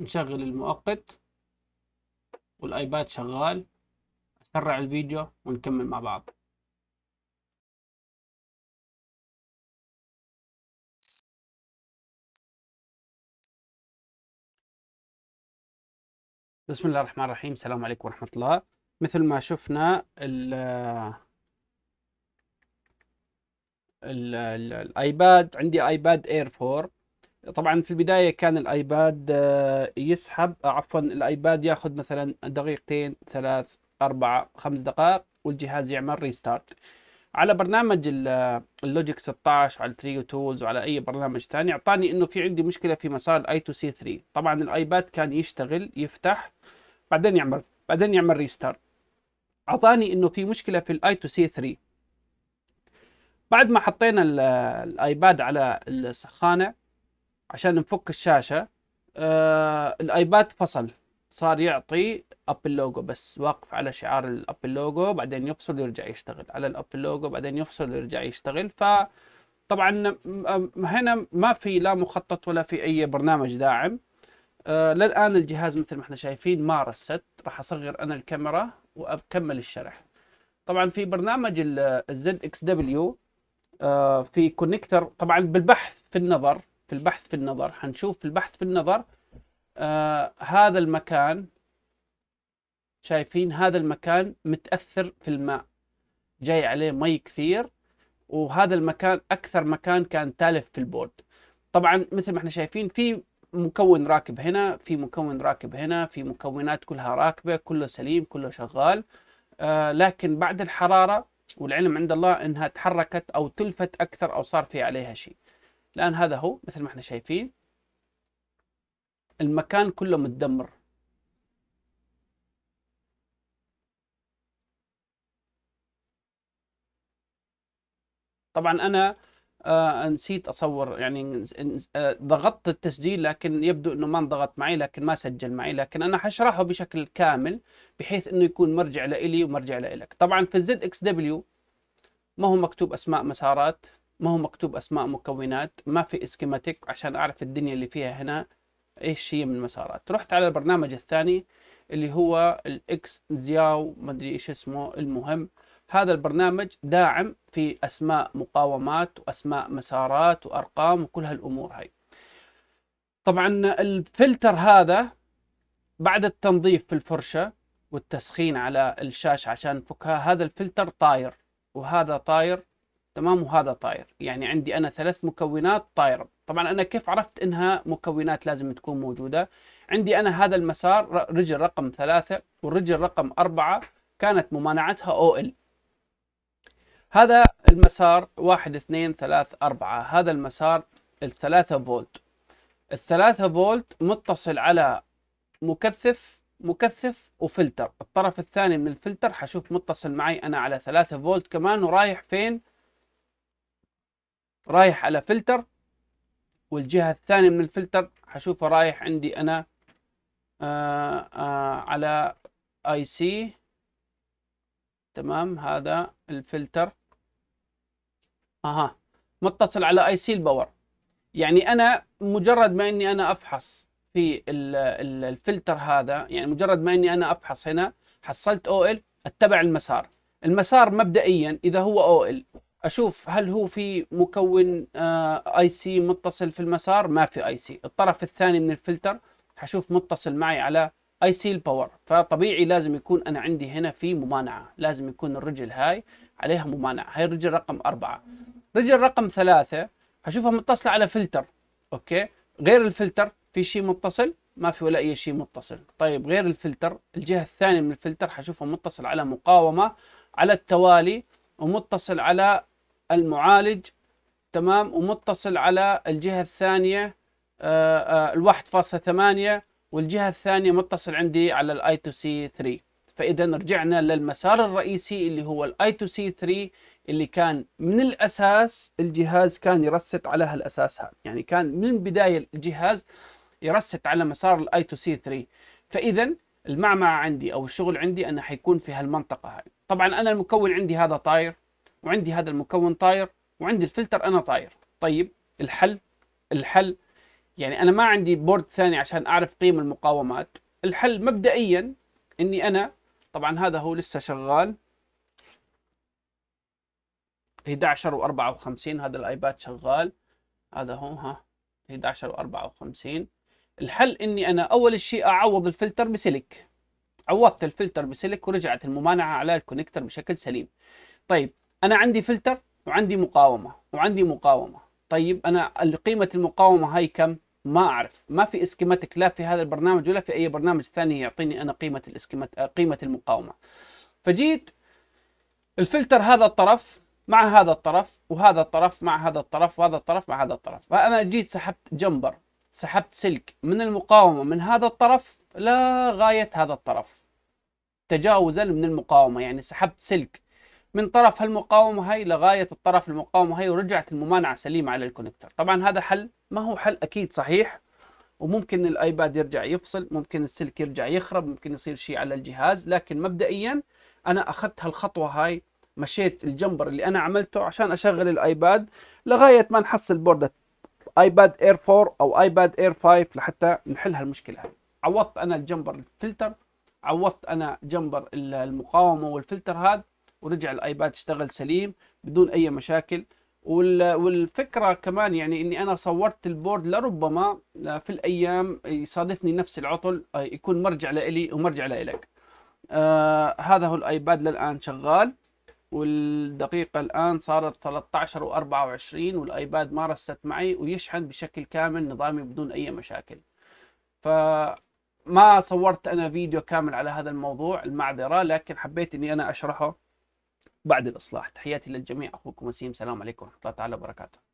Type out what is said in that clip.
نشغل المؤقت والايباد شغال اسرع الفيديو ونكمل مع بعض بسم الله الرحمن الرحيم السلام عليكم ورحمة الله مثل ما شفنا ال الايباد عندي ايباد اير 4 طبعا في البداية كان الايباد آه، يسحب آه، عفوا الايباد ياخذ مثلا دقيقتين ثلاث أربعة خمس دقائق والجهاز يعمل ريستارت على برنامج آه، اللوجيك 16 وعلى تريو تولز وعلى اي برنامج ثاني اعطاني انه في عندي مشكله في مسار الاي تو سي 3 طبعا الايباد كان يشتغل يفتح بعدين يعمل بعدين يعمل ريستارت اعطاني انه في مشكله في الاي تو سي 3 بعد ما حطينا الايباد على السخانه عشان نفك الشاشه آه الايباد فصل صار يعطي ابل لوجو بس واقف على شعار الابل لوجو بعدين يفصل ويرجع يشتغل على الابل لوجو بعدين يفصل ويرجع يشتغل ف طبعا هنا ما في لا مخطط ولا في اي برنامج داعم آه للان الجهاز مثل ما احنا شايفين ما رست راح اصغر انا الكاميرا واكمل الشرح طبعا في برنامج الزد اكس دبليو آه، في كونكتر طبعا بالبحث في النظر في البحث في النظر حنشوف في البحث في النظر آه هذا المكان شايفين هذا المكان متأثر في الماء جاي عليه مي كثير وهذا المكان أكثر مكان كان تالف في البورد طبعا مثل ما احنا شايفين في مكون راكب هنا في مكون راكب هنا في مكونات كلها راكبة كله سليم كله شغال آه لكن بعد الحرارة والعلم عند الله انها تحركت او تلفت اكثر او صار في عليها شيء الآن هذا هو مثل ما احنا شايفين المكان كله متدمر طبعا أنا آه نسيت أصور يعني آه، ضغطت التسجيل لكن يبدو أنه ما انضغط معي لكن ما سجل معي لكن أنا حشرحه بشكل كامل بحيث أنه يكون مرجع لإلي ومرجع لإلك طبعا في الزد اكس دبليو ما هو مكتوب أسماء مسارات ما هو مكتوب اسماء مكونات ما في اسكيماتيك عشان اعرف الدنيا اللي فيها هنا ايش هي من المسارات رحت على البرنامج الثاني اللي هو الاكس زياو ما ادري ايش اسمه المهم هذا البرنامج داعم في اسماء مقاومات واسماء مسارات وارقام وكل هالامور هاي طبعا الفلتر هذا بعد التنظيف في الفرشه والتسخين على الشاشه عشان نفكها هذا الفلتر طاير وهذا طاير تمام وهذا طاير يعني عندي أنا ثلاث مكونات طايرة طبعا أنا كيف عرفت إنها مكونات لازم تكون موجودة عندي أنا هذا المسار رجل رقم ثلاثة والرجل رقم أربعة كانت ممانعتها أو ال هذا المسار واحد اثنين ثلاث أربعة هذا المسار الثلاثة فولت الثلاثة فولت متصل على مكثف مكثف وفلتر الطرف الثاني من الفلتر حشوف متصل معي أنا على ثلاثة فولت كمان ورايح فين رايح على فلتر والجهة الثانية من الفلتر هشوفه رايح عندي أنا آآ آه، آآ آه، على اي سي تمام هذا الفلتر اها متصل على اي سي الباور يعني انا مجرد ما اني انا افحص في الفلتر هذا يعني مجرد ما اني انا افحص هنا حصلت او ال اتبع المسار المسار مبدئيا اذا هو او ال اشوف هل هو في مكون اي آه، سي متصل في المسار ما في اي سي الطرف الثاني من الفلتر حشوف متصل معي على اي سي الباور فطبيعي لازم يكون انا عندي هنا في ممانعه لازم يكون الرجل هاي عليها ممانعه هاي الرجل رقم أربعة رجل رقم ثلاثة حشوفها متصله على فلتر اوكي غير الفلتر في شيء متصل ما في ولا اي شيء متصل طيب غير الفلتر الجهه الثانيه من الفلتر حشوفها متصل على مقاومه على التوالي ومتصل على المعالج تمام ومتصل على الجهة الثانية آه، آه، الواحد فاصلة ثمانية والجهة الثانية متصل عندي على الاي تو سي 3 فإذا رجعنا للمسار الرئيسي اللي هو الاي تو سي 3 اللي كان من الأساس الجهاز كان يرست على هالأساس هذا يعني كان من بداية الجهاز يرست على مسار الاي تو سي 3 فإذا المعمعة عندي أو الشغل عندي أنا حيكون في هالمنطقة هاي طبعا أنا المكون عندي هذا طاير وعندي هذا المكون طاير وعندي الفلتر انا طاير طيب الحل الحل يعني انا ما عندي بورد ثاني عشان اعرف قيم المقاومات الحل مبدئيا اني انا طبعا هذا هو لسه شغال 11 و54 هذا الايباد شغال هذا هو ها 11 و54 الحل اني انا اول شيء اعوض الفلتر بسلك عوضت الفلتر بسلك ورجعت الممانعه على الكونكتر بشكل سليم طيب انا عندي فلتر وعندي مقاومه وعندي مقاومه طيب انا قيمه المقاومه هاي كم ما اعرف ما في اسكيماتيك لا في هذا البرنامج ولا في اي برنامج ثاني يعطيني انا قيمه الاسكيمات آه، قيمه المقاومه فجيت الفلتر هذا الطرف مع هذا الطرف وهذا الطرف مع هذا الطرف وهذا الطرف مع هذا الطرف فانا جيت سحبت جمبر سحبت سلك من المقاومه من هذا الطرف لغايه هذا الطرف تجاوزا من المقاومه يعني سحبت سلك من طرف هالمقاومه هاي لغايه الطرف المقاومه هاي ورجعت الممانعه سليمه على الكونكتر طبعا هذا حل ما هو حل اكيد صحيح وممكن الايباد يرجع يفصل ممكن السلك يرجع يخرب ممكن يصير شيء على الجهاز لكن مبدئيا انا اخذت هالخطوه هاي مشيت الجمبر اللي انا عملته عشان اشغل الايباد لغايه ما نحصل بوردة ايباد اير 4 او ايباد اير 5 لحتى نحل هالمشكله هاي عوضت انا الجمبر الفلتر عوضت انا جمبر المقاومه والفلتر هذا ورجع الايباد اشتغل سليم بدون اي مشاكل والفكره كمان يعني اني انا صورت البورد لربما آه، في الايام يصادفني نفس العطل آه، يكون مرجع لإلي ومرجع لإلك آه هذا هو الايباد للان شغال والدقيقة الآن صارت 13 و 24 والآيباد ما رست معي ويشحن بشكل كامل نظامي بدون أي مشاكل فما صورت أنا فيديو كامل على هذا الموضوع المعذرة لكن حبيت أني أنا أشرحه بعد الإصلاح تحياتي للجميع أخوكم وسيم سلام عليكم ورحمة الله تعالى وبركاته